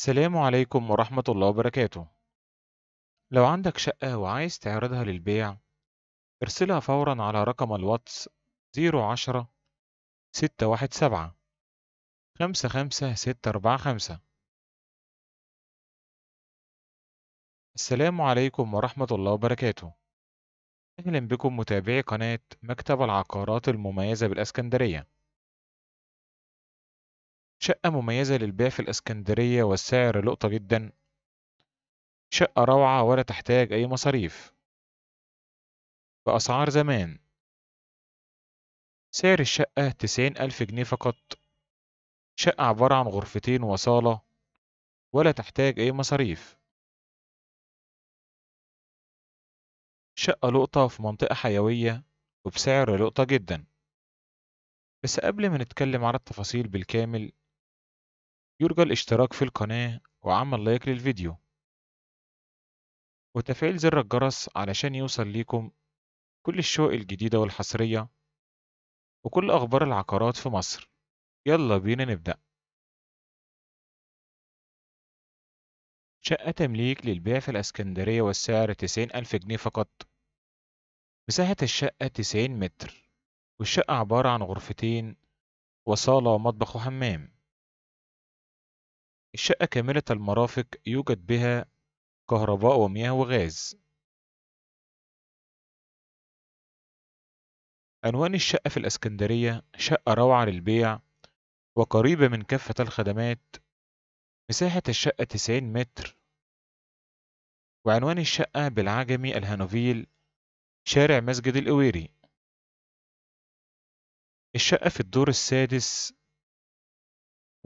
السلام عليكم ورحمة الله وبركاته لو عندك شقة وعايز تعرضها للبيع ارسلها فورا على رقم الواتس 010 617 55645 السلام عليكم ورحمة الله وبركاته أهلا بكم متابعي قناة مكتب العقارات المميزة بالإسكندرية شقة مميزة للبيع في الإسكندرية والسعر لقطة جدا شقة روعة ولا تحتاج أي مصاريف بأسعار زمان سعر الشقة تسعين ألف جنيه فقط شقة عبارة عن غرفتين وصالة ولا تحتاج أي مصاريف شقة لقطة في منطقة حيوية وبسعر لقطة جدا بس قبل ما نتكلم على التفاصيل بالكامل يرجى الاشتراك في القناة وعمل لايك للفيديو وتفعيل زر الجرس علشان يوصل ليكم كل الشوق الجديدة والحصرية وكل أخبار العقارات في مصر يلا بينا نبدأ شقة تمليك للبيع في الأسكندرية والسعر ألف جنيه فقط مساحة الشقة 90 متر والشقة عبارة عن غرفتين وصالة ومطبخ وحمام الشقة كاملة المرافق يوجد بها كهرباء ومياه وغاز. عنوان الشقة في الإسكندرية شقة روعة للبيع وقريبة من كافة الخدمات مساحة الشقة 90 متر وعنوان الشقة بالعجمي الهانوفيل شارع مسجد الإويري الشقة في الدور السادس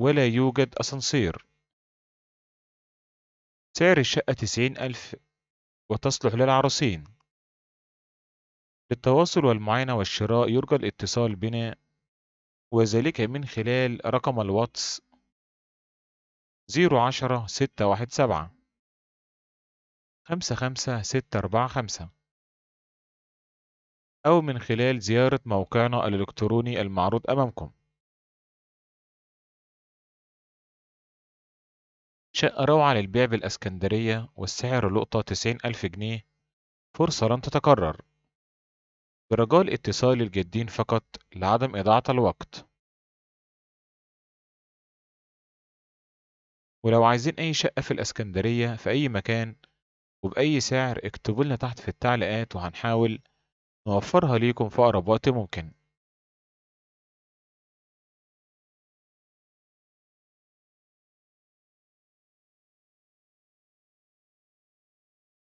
ولا يوجد أسانسير سعر الشقة تسعين ألف وتصلح للعروسين للتواصل والمعاينة والشراء يرجى الاتصال بنا وذلك من خلال رقم الواتس ستة أربعة خمسة أو من خلال زيارة موقعنا الإلكتروني المعروض أمامكم شقة روعة للبيع بالإسكندرية والسعر لقطة تسعين ألف جنيه فرصة لن تتكرر برجاء الاتصال الجادين فقط لعدم إضاعة الوقت ولو عايزين أي شقة في الإسكندرية في أي مكان وبأي سعر اكتبوا لنا تحت في التعليقات وهنحاول نوفرها ليكم في أقرب وقت ممكن